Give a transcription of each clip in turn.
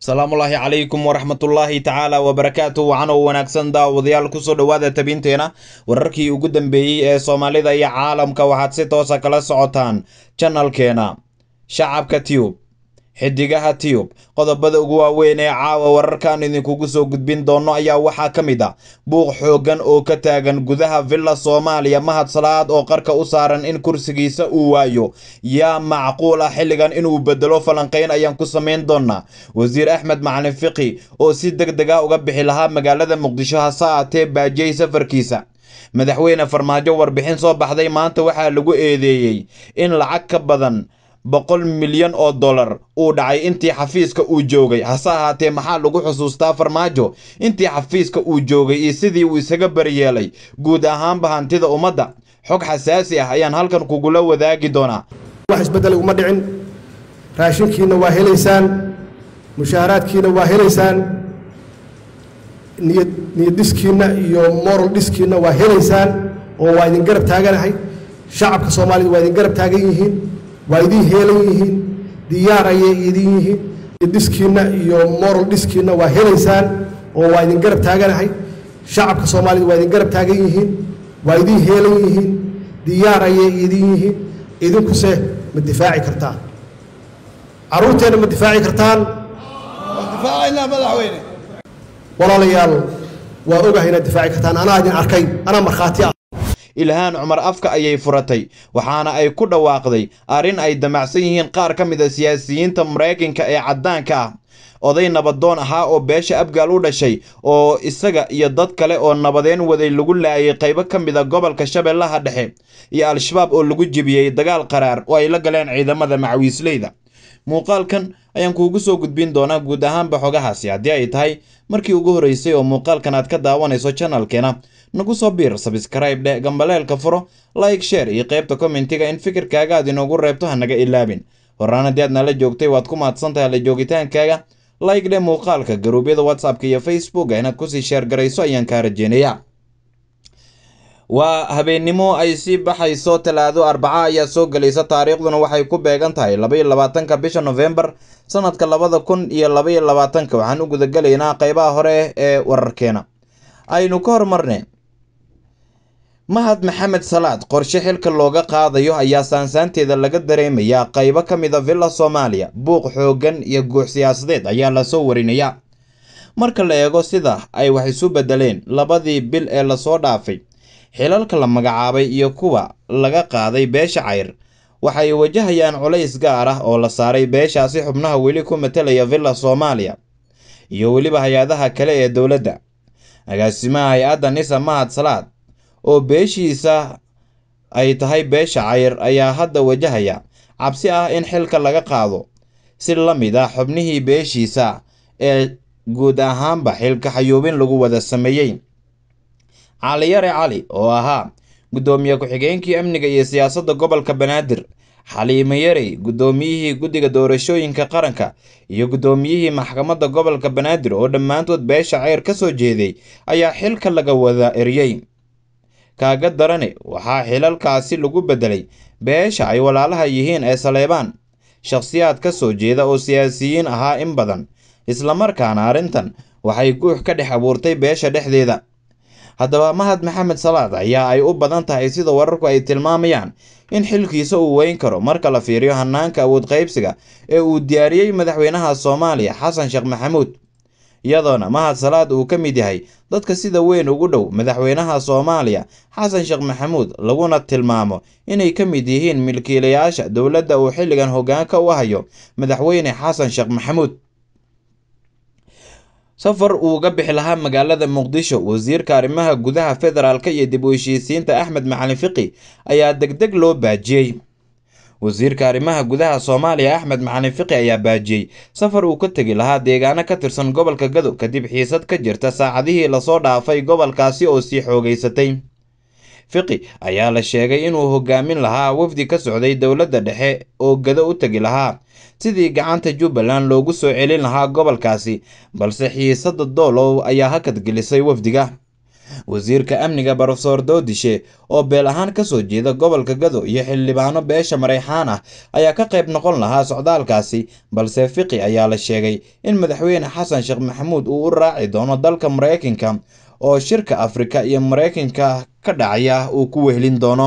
asalaamullaahi calaykum waraxmatullaahi tacaala wabarakaatu wacan oo wanaagsan daawadayaal kusoo dhowaada tabinteena wararkii ugu dambeeyey ee soomaalida iyo caalamka waxaad si toosa ah kala socotaan janalkeena shacabka tube xidigaha tiyub qodobada ugu waaweyn ee caawa wararkaan idinkugu soo gudbin doonno ayaa waxaa ka mid a ah buuq xooggan oo ka taagan gudaha villa soomaaliya mahad salaad oo qarka u saaran in kursigiisa uu waayo yaa macquul ah xilligan inuu beddelo falanqayn ayaan ku samayn doonnaa wasiir axmed macalin fiqi oo si deg dega uga bixi lahaa magaalada muqdisho hase aatee baajiyey safarkiisa madaxweyne farmaajo warbixin soo baxday maanta waxaa lagu eedeeyey in lacag ka badan boqol milyan oo dollar uu dhacay intii xafiiska uu joogay hase ahaatee maxaa lagu xusuustaa farmaajo intii xafiiska uu joogay iyo sidii uu isaga baryeelay guud ahaanba hantida ummadda xog xasaasi ah ayaan halkan kugula wadaagi doonaa wax isbeddel uma dhicin raashinkiina waa helaysaan mushaaharaadkiina waa helaysaan niyad iyo moral dhiskiinna waa helaysaan oo waa idin garab taaganahay shacabka soomaalida waa idin garab taagan yihiin waa idiin heelan yihiin diyaar ayay idin yihiin dhiskiinna iyo moral dhiskiinna waa helaysaan oo waa idin garab taaganahay shacabka soomaalida waa idin garab taagan yihiin waa idin heelan yihiin diyaar ayay idin yihiin idinkuse ma difaaci kartaan caruurteenna ma difaaci kartaan walaalayaal waa ogahay inaad difaaci kartaan anaa idin arkay anaa markhaati ilhaan cumar afka ayay furatay waxaana ay ku dhawaaqday arrin ay damacsan yihiin qaar ka mid a ah siyaasiyiinta maraykanka ee caddaanka ah oday nabadoon ahaa oo beesha abgaal u dhashay oo isaga iyo dad kale oo nabadeen waday lagu laayay qaybo ka mid a ah gobolka shabeellaha dhexe iyo al-shabaab oo lagu jebiyey dagaal qaraar oo ay la galeen ciidamada macawiisleyda muuqaalkan ayaan kuugu soo gudbin doonaa guud ahaanba xogahaasi haddii ay tahay markii ugu horreysay oo muuqaalkan aad ka daawanayso channelkeena nagu soo biir sabskrayb dhe gambaleelka furo like sheer iyo qaybta kommentiga in fikirkaaga aad inoogu reebto ha naga ilaabin horaan haddii aadna la joogtay waad ku tahay la joogitaankaaga like dheh muuqaalka garuubyada whatsappka iyo facebooka inaad ku sii sheergarayso ayaan kaa rajeynayaa waa habeennimo ay sii baxayso talaado arbaca ayaa soo gelaysa taariikhduna waxay ku beegan tahay labaiyo labaatanka bisha nofembar sanadka labada kun iyo labaiyo labaatanka waxaan u gudagelaynaa qaybaha hore ee wararkeena aynu ka hormarne mahad maxamed salaad qorshe xilka looga qaadayo ayaa saansaanteeda laga dareemayaa qaybo ka mida villa soomaaliya buuq xooggan iyo guux siyaasadeed ayaa lasoo warinayaa marka la eego sida ay wax isu beddeleen labadii bil ee lasoo dhaafay xilalka la magacaabay iyo kuwa laga qaaday beesha cayr waxay wajahayaan culays gaar ah oo la saaray beeshaasi xubnaha weli ku matalaya villa soomaaliya iyo weliba hay-adaha kale ee dowladda agaasimaha hay-adda nisa mahad salaad oo beeshiisa ay tahay beesha cayr ayaa hadda wajahaya cabsi ah in xilka laga qaado si la mid ah xubnihii beeshiisa ee guud ahaanba xilka xayuubin lagu wada sameeyey cali cali oo ahaa guddoomiye ku-xigeenkii amniga iyo siyaasadda gobolka banaadir xaliime yarey guddoomiyihii guddiga doorashooyinka qaranka iyo guddoomiyihii maxkamadda gobolka banaadir oo dhammaantood beesha ceyr ka soo jeeday ayaa xilka laga wada eryey kaaga darane waxaa xilalkaasi lagu beddelay beesha ay walaalaha yihiin ee saleebaan shakhsiyaad ka soo jeeda oo siyaasiyiin ahaa in badan islamarkaana arrintan waxay guux ka dhex abuurtay beesha dhexdeeda haddaba mahad maxamed salaad ayaa ay u badan tahay sida wararku ay tilmaamayaan in xilkiisa uu weyn karo marka la fiiriyo hannaanka awood qaybsiga ee uu diyaariyey madaxweynaha soomaaliya xasan sheekh maxamuud iyadoona mahad salaad uu ka mid yahay dadka sida weyn ugu dhow madaxweynaha soomaaliya xasan sheekh maxamuud laguna tilmaamo inay ka mid yihiin milkiilayaasha dowladda uu xilligan hoggaanka u hayo madaxweyne xasan sheekh maxamuud safar uu uuga bixi lahaa magaalada muqdisho wasiirka arrimaha gudaha federaalka iyo dib u heshiisiinta axmed macalin fiqi ayaa degdeg loo baajiyey wasiirka arrimaha gudaha soomaaliya axmed macalin fiqi ayaa baajiyey safar uu ka tegi lahaa deegaano ka tirsan gobolka gado kadib xiisad ka jirta saacadihii lasoo dhaafay gobolkaasi oo sii xoogaysatay fiqi ayaa la sheegay inuu hogaamin lahaa wafdi ka socday dowladda dhexe oo gado u tegi lahaa sidii gacanta jubbaland loogu soo celin lahaa gobolkaasi balse xiisadda doolow ayaa hakadgelisay wafdiga wasiirka amniga brofeor doodishe oo beel ahaan ka soo jeeda gobolka gado iyo xildhibaano beesha mareyxaan ah ayaa ka qayb noqon lahaa socdaalkaasi balse fiqi ayaa la sheegay in madaxweyne xasan sheekh maxamuud uu u raaci doono dalka maraykanka oo shirka Afrika iyo maraykanka ka dhacaya uu ku wehlin doono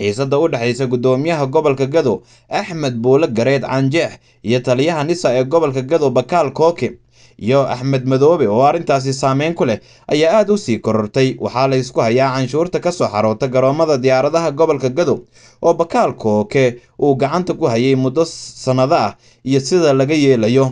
xiisadda u dhexaysa guddoomiyaha gobolka gado axmed buule gareed canjeex iyo taliyaha nisa ee gobolka gado bakaal kooke iyo axmed madoobe oo arrintaasi saameyn ku leh ayaa aad u sii korortay waxaa la ysku hayaa canshuurta ka soo xaroota garoomada diyaaradaha gobolka gado oo bakaal kooke uu gacanta ku hayay muddo sannado ah iyo sida laga yeelayo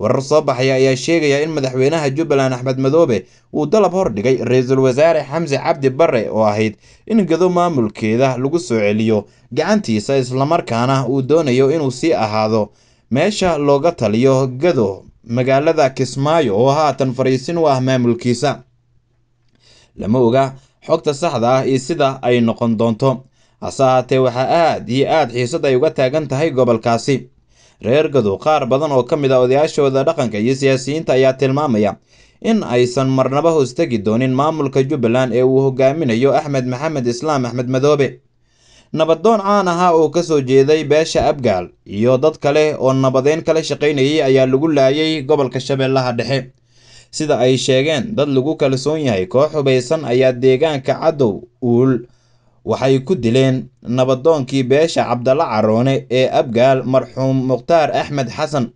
warar soo baxaya ayaa sheegaya in madaxweynaha jubbaland axmed madoobe uu dalab hor dhigay ra-iisul wasaare xamse cabdi barre oo ahayd in gado maamulkeeda lagu soo celiyo gacantiisa islamarkaana uu doonayo inuu sii ahaado meesha looga taliyo gado magaalada kismaayo oo haatan fariisin u ah maamulkiisa lama oga xogta saxda ah iyo sida ay noqon doonto hase ahaatee waxaa aad iyo aad xiisad ay uga taagan tahay gobolkaasi reer gadow qaar badan oo ka mid a ah odayaashooda dhaqanka iyo siyaasiyiinta ayaa tilmaamaya in aysan marnaba hoostegi doonin maamulka jubbaland ee uu hogaaminayo axmed maxamed islaam axmed madoobe nabadoon caan ahaa oo ka soo jeeday beesha abgaal iyo dad kale oo nabadeen kala shaqaynayay ayaa lagu laayay gobolka shabeellaha dhexe sida ay sheegeen dad lagu kalsoon yahay koox xubaysan ayaa deegaanka cadow uul waxay ku dileen nabadoonkii beesha cabdalla caroone ee abgaal marxuum mukhtaar axmed xasan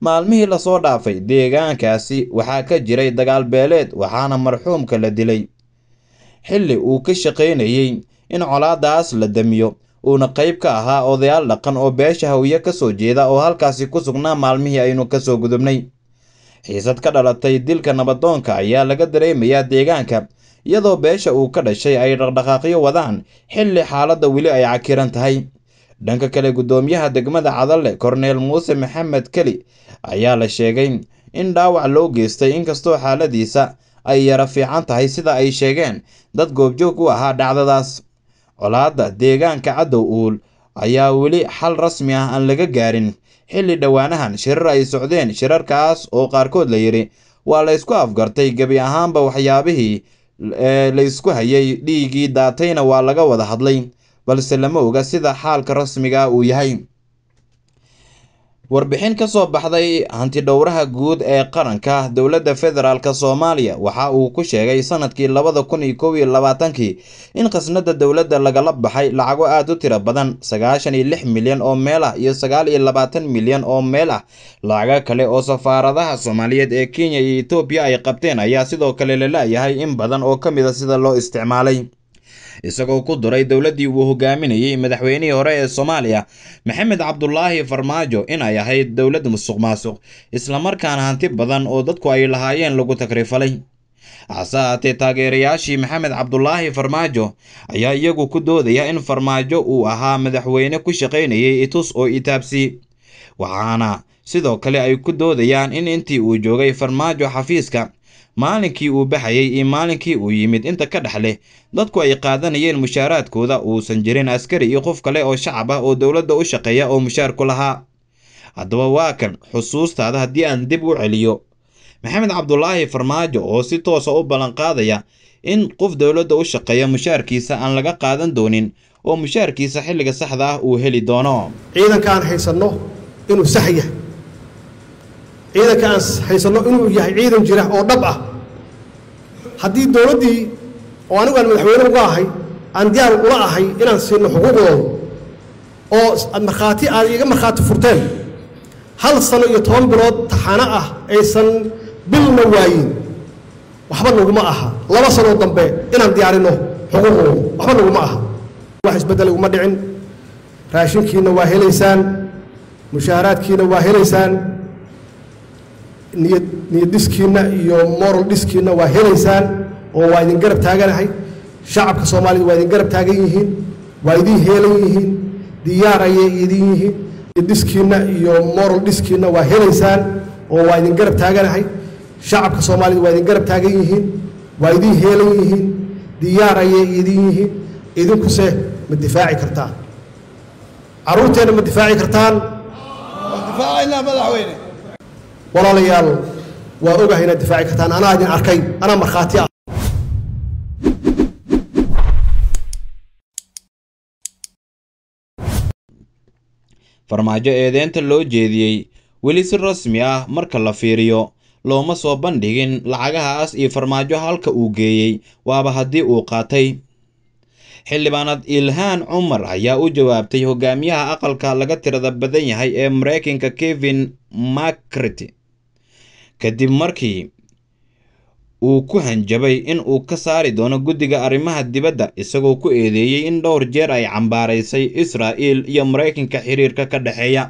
maalmihii lasoo dhaafay deegaankaasi waxaa ka jiray dagaal beeleed waxaana marxuumka la dilay xilli uu ka shaqaynayey in colaadaas la damiyo uuna qayb ka ahaa odayaal dhaqan oo beesha hawiye ka soo jeeda oo halkaasi ku sugnaa maalmihii aynu ka soo gudubnay xiisad ka dhalatay dilka nabadoonka ayaa laga dareemayaa deegaanka iyadoo beesha uu ka dhashay ay dhaqdhaqaaqyo wadaan xilli xaaladda weli ay cakiran tahay dhanka kale guddoomiyaha degmada cadalle korneel muuse maxamed keli ayaa la sheegay in dhaawac loo geystay inkastoo xaaladiisa ay yara fiican tahay sida ay sheegeen dad goobjoog u ahaa dhacdadaas colaadda deegaanka caddow uul ayaa weli xal rasmi ah aan laga gaarin xilli dhowaanahan shirar ay socdeen shirarkaas oo qaarkood la yidhi waa la ysku afgartay gebi ahaanba waxyaabihii ee la isku hayay dhiiggii daatayna waa laga wada hadlay balse lama oga sida xaalka rasmiga uu yahay warbixin ka soo baxday hantidhowraha guud ee qaranka dowladda federaalk soomaaliya waxa uu ku sheegay sanadkii labada kun iyo kow iyo labaatankii in khasnada dowladda lagala baxay lacago aad u tiro badan sagaashan iyo lix milyan oo meel ah iyo sagaal iyo labaatan milyan oo meel ah lacaga kale oo safaaradaha soomaaliyeed ee kenya iyo etoobiya ay qabteen ayaa sidoo kale la layahay in badan oo ka mida ah sida loo isticmaalay isagoo ku duray dowladdii uu hoggaaminayey madaxweynihii hore ee soomaaliya maxamed cabdulaahi farmaajo inay ahayd dowlad musuq maasuq islamarkaana hanti badan oo dadku ay lahaayeen lagu takriifalay hase haatee taageerayaashii maxamed cabdulaahi farmaajo ayaa iyagu ku doodaya in farmaajo uu ahaa madaxweyne ku shaqaynayay itus oo itaabsi waxaana sidoo kale ay ku doodayaan in intii uu joogay farmaajo xafiiska maalinkii uu baxayay iyo maalinkii uu yimid inta ka dhex leh dadku ay qaadanayeen mushaaraadkooda uusan jirin askari iyo qof kale oo shacab ah oo dowladda u shaqeeya oo mushaar ku lahaa haddaba waa kan xusuustaada haddii aan dib u celiyo maxamed cabdulaahi farmaajo oo si toosa ah u ballanqaadaya in qof dowladda u shaqeeya mushaarkiisa aan laga qaadan doonin oo mushaarkiisa xilliga saxda ah uu heli doono ciidanka aan haysanno inuu sax yahay ciidanka aan haysano inuu yahay ciidan jira oo dhab ah haddii dowladdii oo anigu aan madaxweyne uga ahay aan diyaar ula ahay inaan siino xuquuqdooda oo markhaati aad iga markhaati furteen hal sano iyo toban bilood taxano ah aysan bilna waayin waxba naguma aha laba sanoo dambe inaan diyaarinno xuquuqdooda waxba naguma aha wax isbeddel iguma dhicin raashinkiina waa helaysaan mushaaharaadkiina waa helaysaan niyad dhiskiinna iyo moral dhiskiina waa helaysaan oo waa idin garab taaganahay shacabka soomaalida waa idin garab taagan yihiin waa idin heelan yihiin diyaar ayay idin yihiin dhiskiinna iyo moral dhiskiina waa helaysaan oo waa idin garab taaganahay shacabka soomaalida waa idin garab taagan yihiin waa idin heelan yihiin diyaar ayay idin yihiin idinkuse ma difaaci kartaan caruurteenna ma difaaci kartaan madaxweyne walaalayaal waa ogahay inaad difaaci kartaan anaa idin arkayn anaa markhaati ah farmaajo eedeynta loo jeediyey weli si rasmi ah marka la fiiriyo looma soo bandhigin lacagahaas iyo farmaajo halka uu geeyey waaba haddii uu qaatay xildhibaanad ilhaan cumar ayaa u jawaabtay hogaamiyaha aqalka laga tirada badan yahay ee maraykanka kevin makrity kadib markii uu ku hanjabay in uu ka saari doono guddiga arrimaha dibadda isagoo ku eedeeyey in dhowr jeer ay cambaaraysay israa'iil iyo maraykanka xiriirka ka dhexeeya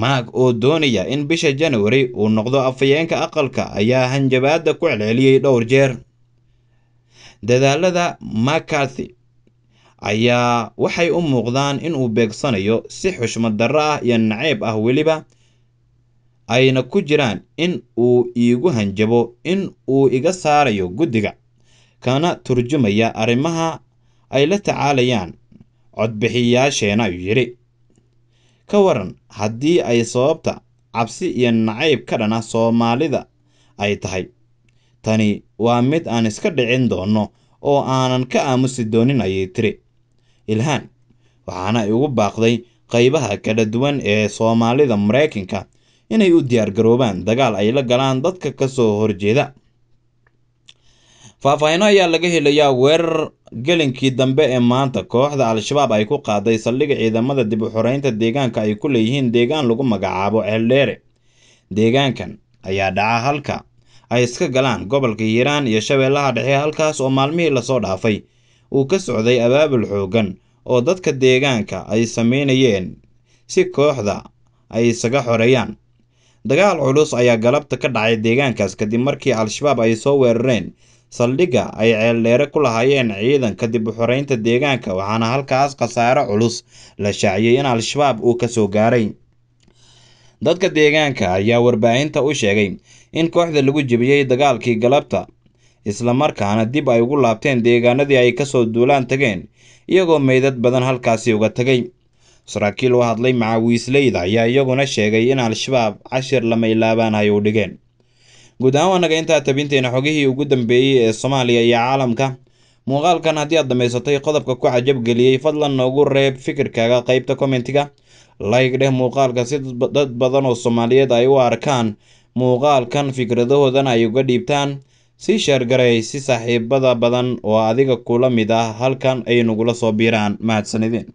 maag oo doonaya in bisha januari uu noqdo afhayeenka aqalka ayaa hanjabaadda ku celceliyey dhowr jeer dadaalada macarthy ayaa waxay u muuqdaan inuu beegsanayo si xushmad darro ah iyo naceyb ah weliba ayna ku jiraan in uu iigu hanjabo in uu iga saarayo guddiga kana turjumaya arrimaha ay la tacaalayaan codbixiyaasheena yidhi ka waran haddii ay sababta cabsi iyo nacayb ka dhana soomaalida ay tahay tani waa mid aan iska dhicin doonno oo aanan ka aamusi doonin ayay tiri ilhaan waxaana igu baaqday qaybaha kala duwan ee soomaalida maraykanka inay u diyaargaroobaan dagaal ay la galaan dadka kasoo horjeeda faahfaahino ayaa laga helayaa weerar gelinkii dambe ee maanta kooxda al-shabaab ay ku qaaday saldhiga ciidamada dib u xoreynta deegaanka ay ku leeyihiin deegaan lagu magacaabo ceeldheere deegaankan ayaa dhaca halka ay iska galaan gobolka hiiraan iyo shabeellaha dhexe halkaas oo maalmihii lasoo dhaafay uu ka socday abaabul xooggan oo dadka deegaanka ay sameynayeen si kooxda ay isaga xoreeyaan dagaal culus ayaa galabta ka dhacay deegaankaas kadib markii al-shabaab ay soo weerareen saldhigga ay ceeldheere ku lahaayeen ciidan kadib uxoreynta deegaanka waxaana halkaas khasaare culus la shaaciyey in al-shabaab uu ka soo gaaray dadka deegaanka ayaa warbaahinta u sheegay in kooxda lagu jebiyey dagaalkii galabta isla markaana dib ay ugu laabteen deegaanadii ay ka soo duulaan tageen iyagoo meydad badan halkaasi uga tegay saraakiil oo hadlay macaawiisleyda ayaa iyaguna sheegay in al-shabaab cashir lamaylaabaan hay u dhigeen guud ahaan waa intaa tabinteena xogihii ugu dambeeyey ee soomaaliya iyo caalamka muuqaalkan haddii aad dhammaysatay qodobka ku cajabgeliyey fadlan noogu reeb fikirkaaga qaybta kommentiga layg dheh muuqaalka si dad badan oo soomaaliyeed ay u arkaan muuqaalkan fikradahoodana ay uga dhiibtaan sii sheergaray si saaxiibada badan oo adiga kula mid ah halkan ay nagula soo biiraan mahadsanideen